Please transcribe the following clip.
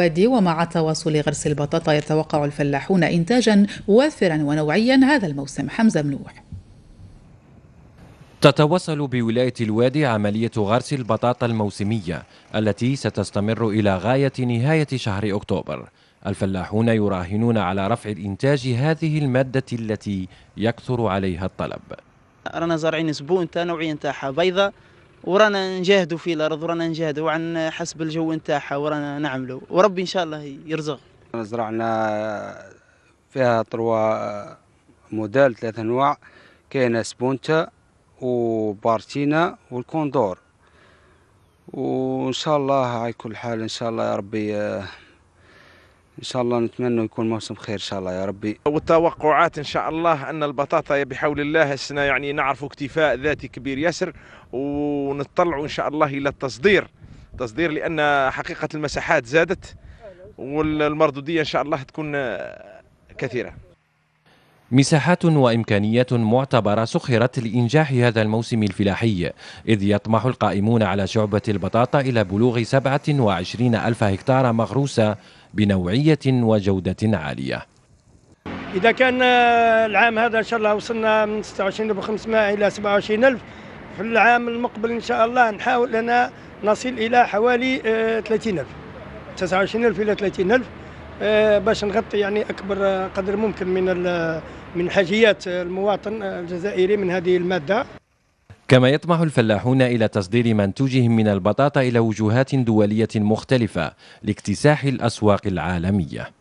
الوادي ومع تواصل غرس البطاطا يتوقع الفلاحون إنتاجا وافرا ونوعيا هذا الموسم حمزة منوح تتواصل بولاية الوادي عملية غرس البطاطا الموسمية التي ستستمر إلى غاية نهاية شهر أكتوبر الفلاحون يراهنون على رفع الإنتاج هذه المادة التي يكثر عليها الطلب رانا زارعين زبون تا نوعية تاعها بيضة ورانا نجاهدوا في الارض ورانا نجاهدوا عن حسب الجو نتاعها ورانا نعملوا وربي ان شاء الله يرزق زرعنا فيها طروا موديل ثلاث انواع كاينه سبونتا وبارتينا والكوندور وان شاء الله على كل حال ان شاء الله يا ربي آه، ان شاء الله نتمنى يكون موسم خير ان شاء الله يا ربي والتوقعات ان شاء الله ان البطاطا بحول الله السنه يعني نعرف اكتفاء ذاتي كبير ياسر ونطلعوا ان شاء الله الى التصدير تصدير لان حقيقه المساحات زادت والمردوديه ان شاء الله تكون كثيره مساحات وامكانيات معتبره سخرت لانجاح هذا الموسم الفلاحي اذ يطمح القائمون على شعبه البطاطا الى بلوغ 27 الف هكتار مغروسه بنوعية وجودة عالية إذا كان آه، العام هذا إن شاء الله وصلنا من 26 ألف 500 إلى 27 ألف في العام المقبل إن شاء الله نحاول أن نصل إلى حوالي 30 آه، ألف 29 ألف إلى 30 ألف آه، باش نغطي يعني أكبر قدر ممكن من من حاجيات المواطن الجزائري من هذه المادة كما يطمح الفلاحون إلى تصدير منتوجهم من البطاطا إلى وجهات دولية مختلفة لاكتساح الأسواق العالمية